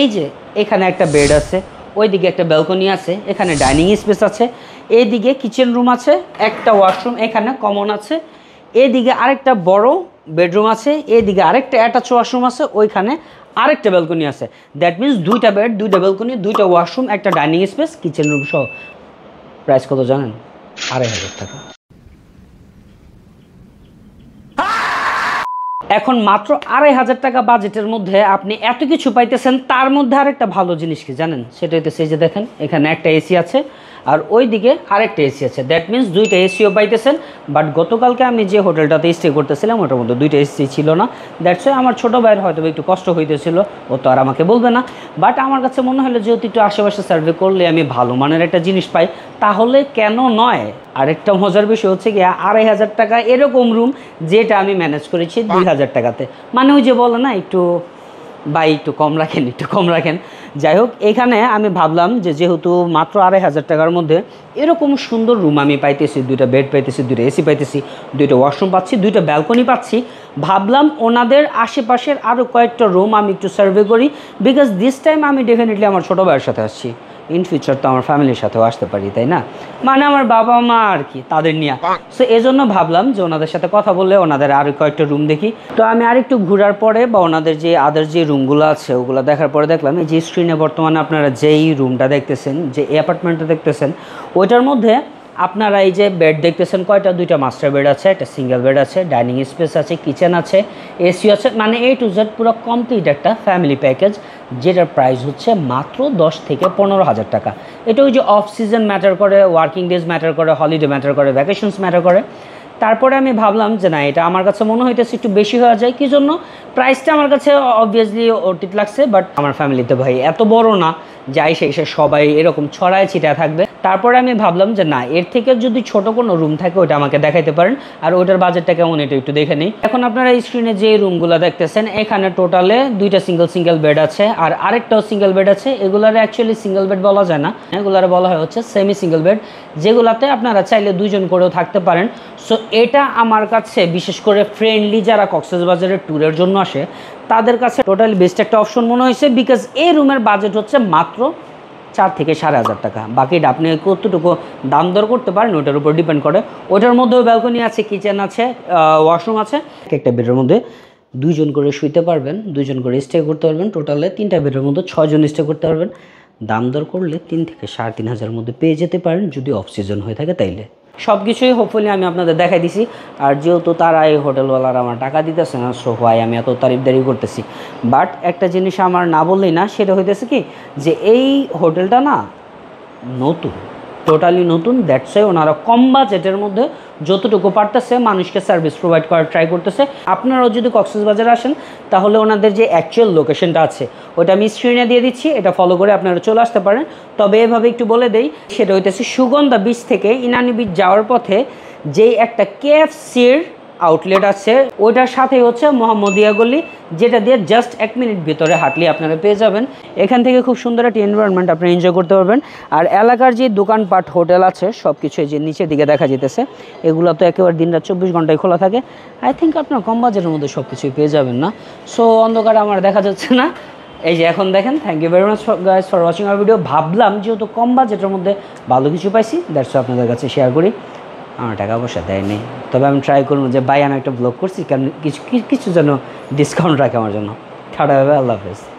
এই যে এখানে একটা বেড আছে ওইদিকে একটা ব্যালকনি আছে এখানে ডাইনিং স্পেস আছে এদিকে কিচেন রুম আছে একটা ওয়াশরুম এখানে কমন আছে এদিকে আরেকটা বড় বেডরুম আছে এদিকে আরেকটা অ্যাটাচ ওয়াশরুম আছে ওইখানে আরেকটা ব্যালকনি আছে দ্যাট মিনস দুইটা বেড দুইটা ব্যালকনি দুইটা ওয়াশরুম একটা ডাইনিং স্পেস কিচেন রুম সহ প্রাইস কত জানেন আড়াই হাজার টাকা এখন মাত্র আড়াই হাজার টাকা বাজেটের মধ্যে আপনি এত কিছু পাইতেছেন তার মধ্যে আরেকটা ভালো জিনিস কি জানেন সেটা হইতেছে যে দেখেন এখানে একটা এসি আছে আর ওই দিকে আরেকটা এসি আছে দ্যাট মিন্স দুইটা এসিও পাইতেছেন বাট গতকালকে আমি যে হোটেলটাতে স্টে করতেছিলাম ওটার মধ্যে দুইটা এসি ছিল না দ্যাটস ওয়াই আমার ছোটো ভাইয়ের হয়তো একটু কষ্ট হইতেছিল ও তো আর আমাকে বলবে না বাট আমার কাছে মনে হলো যেহেতু একটু আশেপাশে সার্ভে করলে আমি ভালো মানের একটা জিনিস পাই তাহলে কেন নয় আরেকটা মজার বিষয় হচ্ছে কি আড়াই হাজার টাকা এরকম রুম যেটা আমি ম্যানেজ করেছি দুই হাজার টাকাতে মানে ওই যে বলে না একটু বাই একটু কম রাখেন একটু কম রাখেন যাই হোক এখানে আমি ভাবলাম যে যেহেতু মাত্র আড়াই হাজার টাকার মধ্যে এরকম সুন্দর রুম আমি পাইতেছি দুইটা বেড পাইতেছি দুইটা এসি পাইতেছি দুইটা ওয়াশরুম পাচ্ছি দুইটা ব্যালকনি পাচ্ছি ভাবলাম ওনাদের আশেপাশের আরও কয়েকটা রুম আমি একটু সার্ভে করি বিকজ দিস টাইম আমি ডেফিনেটলি আমার ছোটো ভাইয়ের সাথে আসছি ইন ফিউচার তো আমার ফ্যামিলির সাথেও আসতে পারি তাই না মানে আমার বাবা মা আর কি তাদের নিয়ে সো এজন্য ভাবলাম যে ওনাদের সাথে কথা বললে ওনাদের আরও কয়েকটা রুম দেখি তো আমি আরেকটু ঘোরার পরে বা ওনাদের যে আদার যে রুমগুলো আছে ওগুলো দেখার পরে দেখলাম এই যে স্ক্রিনে বর্তমানে আপনারা যেই রুমটা দেখতেছেন যে অ্যাপার্টমেন্টটা দেখতেছেন ওইটার মধ্যে আপনারা এই যে বেড দেখতেছেন কয়টা দুইটা মাস্টার বেড আছে একটা সিঙ্গেল বেড আছে ডাইনিং স্পেস আছে কিচেন আছে এসি আছে মানে এ টু জেড পুরো কমপ্লিট একটা ফ্যামিলি প্যাকেজ যেটার প্রাইস হচ্ছে মাত্র দশ থেকে পনেরো হাজার টাকা এটা ওই যে অফ সিজন ম্যাটার করে ওয়ার্কিং ডেজ ম্যাটার করে হলিডে ম্যাটার করে ভ্যাকেশনস ম্যাটার করে তারপরে আমি ভাবলাম যে না এটা আমার কাছে মনে হইতেছে একটু বেশি হওয়া যায় কী জন্য প্রাইসটা আমার কাছে অবভিয়াসলি অতীত লাগছে বাট আমার ফ্যামিলিতে ভাই এত বড় না যাই সেই সবাই এরকম ছড়ায় ছিটায় থাকবে তারপরে আমি ভাবলাম যে না এর থেকে যদি ছোট কোনো রুম থাকে ওটা আমাকে দেখাইতে পারেন আর ওটার বাজেটটা কেমন এটা একটু দেখে নিই এখন আপনারা স্ক্রিনে যে রুমগুলো দেখতেছেন এখানে টোটালে দুইটা সিঙ্গেল সিঙ্গেল বেড আছে আর আরেকটাও সিঙ্গেল বেড আছে এগুলার অ্যাকচুয়ালি সিঙ্গেল বেড বলা যায় না এগুলার বলা হয় হচ্ছে সেমি সিঙ্গেল বেড যেগুলাতে আপনারা চাইলে দুজন করেও থাকতে পারেন সো এটা আমার কাছে বিশেষ করে ফ্রেন্ডলি যারা কক্সবাজারের ট্যুরের জন্য আসে তাদের কাছে টোটালি বেস্ট একটা অপশন মনে হয়েছে বিকজ এই রুমের বাজেট হচ্ছে মাত্র চার থেকে সাড়ে হাজার টাকা বাকিটা আপনি কতটুকু দাম দর করতে পারেন ওটার উপর ডিপেন্ড করে ওটার মধ্যেও ব্যালকনি আছে কিচেন আছে ওয়াশরুম আছে একটা বেডের মধ্যে দুইজন করে শুইতে পারবেন দুইজন করে স্টে করতে পারবেন টোটালে তিনটা বেডের মধ্যে ছজন স্টে করতে পারবেন দাম দর করলে তিন থেকে সাড়ে তিন হাজারের মধ্যে পেয়ে যেতে পারেন যদি অফ সিজন হয়ে থাকে তাইলে সব কিছুই হোপফুলি আমি আপনাদের দেখাই দিছি আর যেহেতু তারা এই হোটেলওয়ালার আমার টাকা দিতেছে না সো হয় আমি এত তারিফদারি করতেছি বাট একটা জিনিস আমার না বললেই না সেটা হইতেছে কি যে এই হোটেলটা না নতুন টোটালি নতুন দ্যাটসে ওনারা কম বাজেটের মধ্যে যতটুকু পারতেছে মানুষকে সার্ভিস প্রোভাইড করার ট্রাই করতেছে আপনারাও যদি কক্সবাজারে আসেন তাহলে ওনাদের যে অ্যাকচুয়াল লোকেশনটা আছে ওটা আমি স্ক্রিনে দিয়ে দিচ্ছি এটা ফলো করে আপনারা চলে আসতে পারেন তবে এভাবে একটু বলে দেই সেটা হইতেছে সুগন্ধা বিচ থেকে ইনানি বিচ যাওয়ার পথে যেই একটা কেএফসির আউটলেট আছে ওইটার সাথেই হচ্ছে মোহাম্মদিয়া গলি যেটা দিয়ে জাস্ট এক মিনিট ভিতরে হাঁটলে আপনারা পেয়ে যাবেন এখান থেকে খুব সুন্দর একটি এনভায়রনমেন্ট আপনি এনজয় করতে পারবেন আর এলাকার যে দোকানপাট হোটেল আছে সব কিছু যে নিচের দিকে দেখা যেতেছে এগুলো তো একেবারে রাত চব্বিশ ঘন্টায় খোলা থাকে আই থিঙ্ক আপনার কম বাজারের মধ্যে সব কিছুই পেয়ে যাবেন না সো অন্ধকার আমার দেখা যাচ্ছে না এই যে এখন দেখেন thank you very much guys for watching আর ভিডিও ভাবলাম যেহেতু কম বাজেটের মধ্যে ভালো কিছু পাইছি দ্যাটস আপনাদের কাছে শেয়ার করি আমার টাকা পয়সা দেয়নি তবে আমি ট্রাই করবো যে ভাই আমি একটা ব্লগ করছি কেন কিছু কিছু যেন ডিসকাউন্ট রাখে আমার জন্য ঠাডা হবে আল্লাহ হাফেজ